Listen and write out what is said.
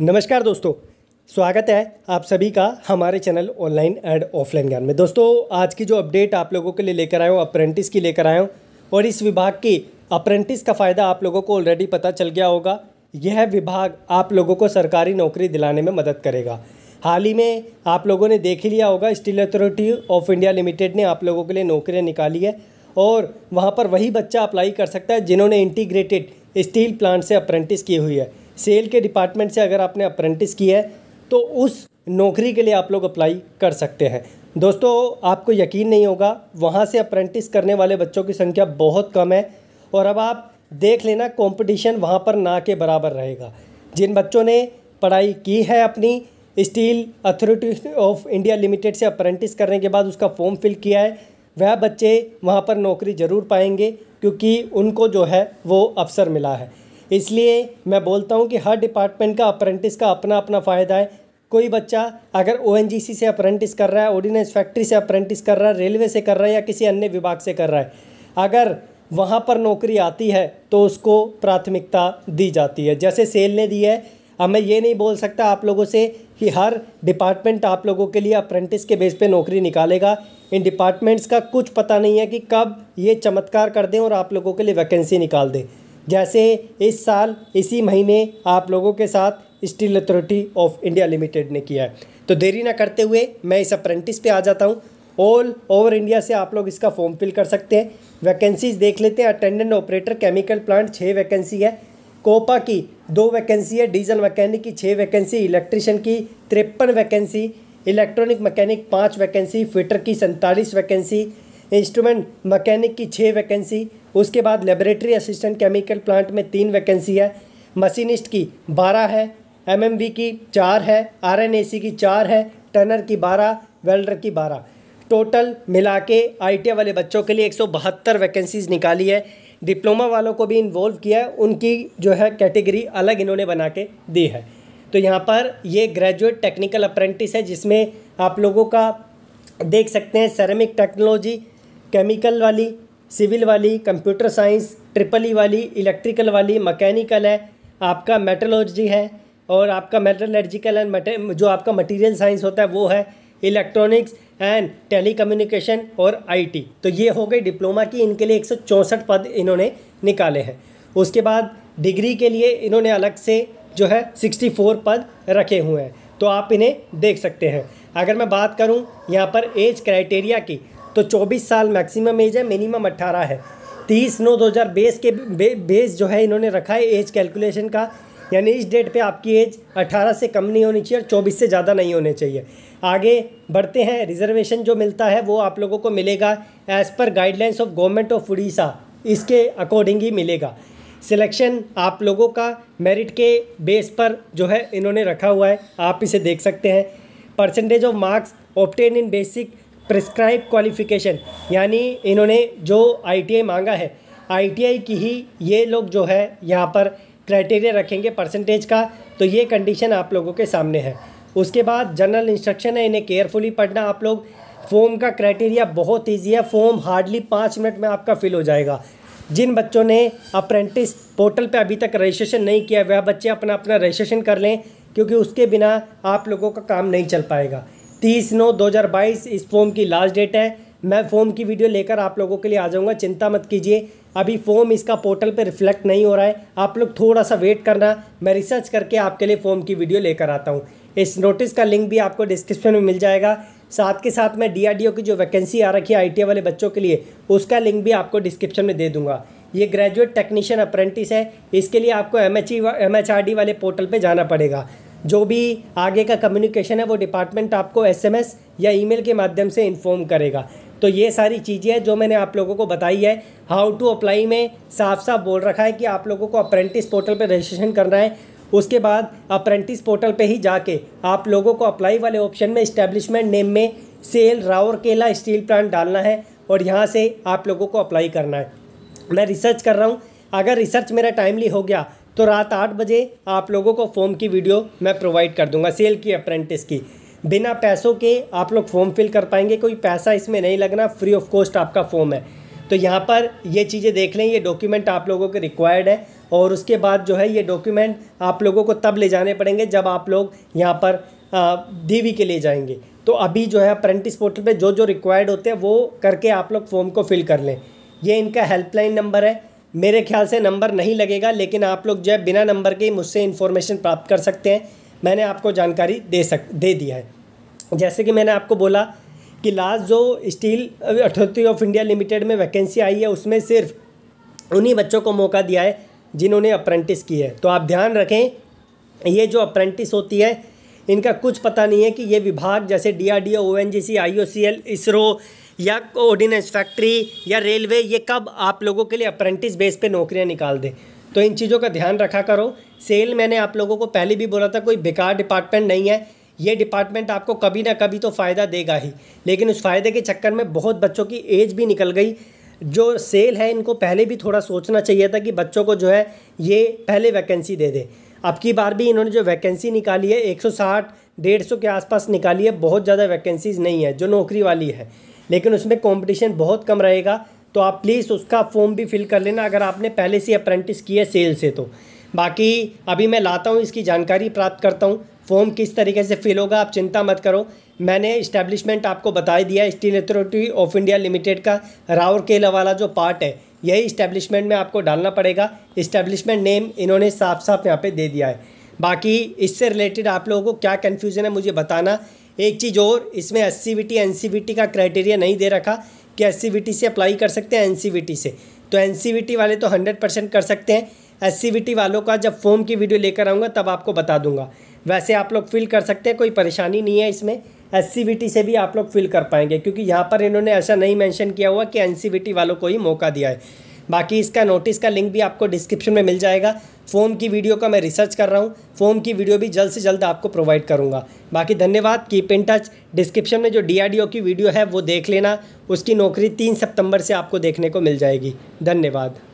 नमस्कार दोस्तों स्वागत है आप सभी का हमारे चैनल ऑनलाइन एंड ऑफलाइन ज्ञान में दोस्तों आज की जो अपडेट आप लोगों के लिए लेकर आए हो अप्रेंटिस की लेकर आए हो और इस विभाग की अप्रेंटिस का फ़ायदा आप लोगों को ऑलरेडी पता चल गया होगा यह विभाग आप लोगों को सरकारी नौकरी दिलाने में मदद करेगा हाल ही में आप लोगों ने देख ही लिया होगा Steel Authority of India Limited ने आप लोगों के लिए नौकरियाँ निकाली है और वहाँ पर वही बच्चा अप्लाई कर सकता है जिन्होंने इंटीग्रेटेड स्टील प्लांट से अप्रेंटिस की हुई है सेल के डिपार्टमेंट से अगर आपने अप्रेंटिस किया है तो उस नौकरी के लिए आप लोग अप्लाई कर सकते हैं दोस्तों आपको यकीन नहीं होगा वहाँ से अप्रेंटिस करने वाले बच्चों की संख्या बहुत कम है और अब आप देख लेना कंपटीशन वहाँ पर ना के बराबर रहेगा जिन बच्चों ने पढ़ाई की है अपनी Steel Authority of India Limited से अप्रेंटिस करने के बाद उसका फॉर्म फिल किया है वह बच्चे वहाँ पर नौकरी ज़रूर पाएंगे क्योंकि उनको जो है वो अवसर मिला है इसलिए मैं बोलता हूँ कि हर डिपार्टमेंट का अप्रेंटिस का अपना अपना फ़ायदा है कोई बच्चा अगर ओ से अप्रेंटिस कर रहा है ऑर्डिनेंस फैक्ट्री से अप्रेंटिस कर रहा है रेलवे से कर रहा है या किसी अन्य विभाग से कर रहा है अगर वहाँ पर नौकरी आती है तो उसको प्राथमिकता दी जाती है जैसे सेल ने दी है अब मैं ये नहीं बोल सकता आप लोगों से कि हर डिपार्टमेंट आप लोगों के लिए अप्रेंटिस के बेस पे नौकरी निकालेगा इन डिपार्टमेंट्स का कुछ पता नहीं है कि कब ये चमत्कार कर दें और आप लोगों के लिए वैकेंसी निकाल दें जैसे इस साल इसी महीने आप लोगों के साथ Steel Authority of India Limited ने किया है तो देरी ना करते हुए मैं इस अप्रेंटिस पे आ जाता हूँ ऑल ओवर इंडिया से आप लोग इसका फॉर्म फिल कर सकते हैं वैकेंसीज देख लेते हैं अटेंडेंट ऑपरेटर केमिकल प्लांट छः वैकेंसी है कोपा की दो वैकेंसी है डीजल मैकेनिक की छः वैकेंसी इलेक्ट्रिशियन की तिरपन वैकेंसी इलेक्ट्रॉनिक मैकेनिक पाँच वैकेंसी फिटर की सैंतालीस वैकेंसी इंस्ट्रूमेंट मकैनिक की छः वैकेंसी उसके बाद लेबोरेटरी असिस्टेंट केमिकल प्लांट में तीन वैकेंसी है मशीनिस्ट की बारह है एमएमवी की चार है आरएनएसी की चार है टनर की बारह वेल्डर की बारह टोटल मिला के आई वाले बच्चों के लिए एक सौ बहत्तर वैकेंसीज़ निकाली है डिप्लोमा वालों को भी इन्वॉल्व किया है उनकी जो है कैटेगरी अलग इन्होंने बना के दी है तो यहाँ पर ये ग्रेजुएट टेक्निकल अप्रेंटिस है जिसमें आप लोगों का देख सकते हैं सेरेमिक टेक्नोलॉजी केमिकल वाली सिविल वाली कंप्यूटर साइंस ट्रिपल ई वाली इलेक्ट्रिकल वाली मैकेनिकल है आपका मेटलॉजी है और आपका मेटलर्जिकल एंड जो आपका मटेरियल साइंस होता है वो है इलेक्ट्रॉनिक्स एंड कम्युनिकेशन और आईटी तो ये हो गई डिप्लोमा की इनके लिए एक पद इन्होंने निकाले हैं उसके बाद डिग्री के लिए इन्होंने अलग से जो है 64 पद रखे हुए हैं तो आप इन्हें देख सकते हैं अगर मैं बात करूं यहाँ पर एज क्राइटेरिया की तो चौबीस साल मैक्सिमम एज है मिनिमम अट्ठारह है तीस नौ दो हज़ार बेस के बे, बेस जो है इन्होंने रखा है एज कैलकुलेशन का यानी इस डेट पे आपकी एज 18 से कम नहीं होनी चाहिए और 24 से ज़्यादा नहीं होने चाहिए आगे बढ़ते हैं रिजर्वेशन जो मिलता है वो आप लोगों को मिलेगा as per guidelines of government of Orissa इसके अकॉर्डिंग ही मिलेगा सिलेक्शन आप लोगों का मेरिट के बेस पर जो है इन्होंने रखा हुआ है आप इसे देख सकते हैं percentage of marks obtained in basic prescribed qualification यानी इन्होंने जो आई मांगा है आई की ही ये लोग जो है यहाँ पर क्राइटेरिया रखेंगे परसेंटेज का तो ये कंडीशन आप लोगों के सामने है उसके बाद जनरल इंस्ट्रक्शन है इन्हें केयरफुली पढ़ना आप लोग फॉर्म का क्राइटेरिया बहुत ईजी है फॉर्म हार्डली पाँच मिनट में आपका फिल हो जाएगा जिन बच्चों ने अप्रेंटिस पोर्टल पे अभी तक रजिस्ट्रेशन नहीं किया वह बच्चे अपना अपना रजिस्ट्रेशन कर लें क्योंकि उसके बिना आप लोगों का काम नहीं चल पाएगा तीस नौ दो हज़ार बाईस इस फॉर्म की लास्ट डेट है मैं फॉर्म की वीडियो लेकर आप लोगों के लिए आ जाऊंगा चिंता मत कीजिए अभी फॉर्म इसका पोर्टल पे रिफ्लेक्ट नहीं हो रहा है आप लोग थोड़ा सा वेट करना मैं रिसर्च करके आपके लिए फॉर्म की वीडियो लेकर आता हूँ इस नोटिस का लिंक भी आपको डिस्क्रिप्शन में मिल जाएगा साथ के साथ मैं डी की जो वैकेंसी आ रखी है आई वाले बच्चों के लिए उसका लिंक भी आपको डिस्क्रिप्शन में दे दूँगा ये ग्रेजुएट टेक्नीशियन अप्रेंटिस है इसके लिए आपको एम एच e, वाले पोर्टल पर जाना पड़ेगा जो भी आगे का कम्युनिकेशन है वो डिपार्टमेंट आपको एसएमएस या ईमेल के माध्यम से इन्फॉर्म करेगा तो ये सारी चीज़ें हैं जो मैंने आप लोगों को बताई है हाउ टू अप्लाई में साफ साफ बोल रखा है कि आप लोगों को अप्रेंटिस पोर्टल पर रजिस्ट्रेशन करना है उसके बाद अप्रेंटिस पोर्टल पर ही जाके आप लोगों को अप्लाई वाले ऑप्शन में इस्टेब्लिशमेंट नेम में सेल रावरकेला स्टील प्लांट डालना है और यहाँ से आप लोगों को अप्लाई करना है मैं रिसर्च कर रहा हूँ अगर रिसर्च मेरा टाइमली हो गया तो रात आठ बजे आप लोगों को फॉर्म की वीडियो मैं प्रोवाइड कर दूंगा सेल की अप्रेंटिस की बिना पैसों के आप लोग फॉर्म फिल कर पाएंगे कोई पैसा इसमें नहीं लगना फ्री ऑफ कॉस्ट आपका फॉर्म है तो यहाँ पर ये चीज़ें देख लें ये डॉक्यूमेंट आप लोगों के रिक्वायर्ड है और उसके बाद जो है ये डॉक्यूमेंट आप लोगों को तब ले जाने पड़ेंगे जब आप लोग यहाँ पर डी के लिए जाएंगे तो अभी जो है अप्रेंटिस पोर्टल पे जो जो रिक्वायर्ड होते हैं वो करके आप लोग फॉर्म को फिल कर लें ये इनका हेल्पलाइन नंबर है मेरे ख्याल से नंबर नहीं लगेगा लेकिन आप लोग जो है बिना नंबर के मुझसे इन्फॉर्मेशन प्राप्त कर सकते हैं मैंने आपको जानकारी दे सक दे दिया है जैसे कि मैंने आपको बोला कि लास्ट जो Steel Authority of India Limited में वैकेंसी आई है उसमें सिर्फ उन्हीं बच्चों को मौका दिया है जिन्होंने अप्रेंटिस की है तो आप ध्यान रखें ये जो अप्रेंटिस होती है इनका कुछ पता नहीं है कि ये विभाग जैसे D R D O N G C I O C L ISRO या ऑर्डिनेंस फैक्ट्री या रेलवे ये कब आप लोगों के लिए अप्रेंटिस बेस पे नौकरियां निकाल दें तो इन चीज़ों का ध्यान रखा करो सेल मैंने आप लोगों को पहले भी बोला था कोई बेकार डिपार्टमेंट नहीं है ये डिपार्टमेंट आपको कभी ना कभी तो फ़ायदा देगा ही लेकिन उस फ़ायदे के चक्कर में बहुत बच्चों की एज भी निकल गई जो सेल है इनको पहले भी थोड़ा सोचना चाहिए था कि बच्चों को जो है ये पहले वैकेंसी दे दे अब की बार भी इन्होंने जो वैकेंसी निकाली है 160 150 के आसपास निकाली है बहुत ज़्यादा वैकेंसीज़ नहीं है जो नौकरी वाली है लेकिन उसमें कॉम्पिटिशन बहुत कम रहेगा तो आप प्लीज़ उसका फॉर्म भी फिल कर लेना अगर आपने पहले से अप्रेंटिस किया सेल से तो बाकी अभी मैं लाता हूँ इसकी जानकारी प्राप्त करता हूँ फॉर्म किस तरीके से फिल होगा आप चिंता मत करो मैंने इस्टेब्लिशमेंट आपको बता दिया Steel Authority of India Limited का केला वाला जो पार्ट है यही इस्टेब्लिशमेंट में आपको डालना पड़ेगा इस्टेब्लिशमेंट नेम इन्होंने साफ साफ यहाँ पे दे दिया है बाकी इससे रिलेटेड आप लोगों को क्या कन्फ्यूज़न है मुझे बताना एक चीज़ और इसमें एस सी का क्राइटेरिया नहीं दे रखा कि एस से अप्लाई कर सकते हैं एन से तो एन वाले तो हंड्रेड परसेंट कर सकते हैं एस वालों का जब फॉर्म की वीडियो लेकर आऊँगा तब आपको बता दूंगा वैसे आप लोग फिल कर सकते हैं कोई परेशानी नहीं है इसमें एस से भी आप लोग फिल कर पाएंगे क्योंकि यहाँ पर इन्होंने ऐसा नहीं मेंशन किया हुआ कि एन वालों को ही मौका दिया है बाकी इसका नोटिस का लिंक भी आपको डिस्क्रिप्शन में मिल जाएगा फ़ोम की वीडियो का मैं रिसर्च कर रहा हूँ फ़ोम की वीडियो भी जल्द से जल्द आपको प्रोवाइड करूँगा बाकी धन्यवाद कीप इन टच डिस्क्रिप्शन में जो डीआरडीओ की वीडियो है वो देख लेना उसकी नौकरी तीन सितंबर से आपको देखने को मिल जाएगी धन्यवाद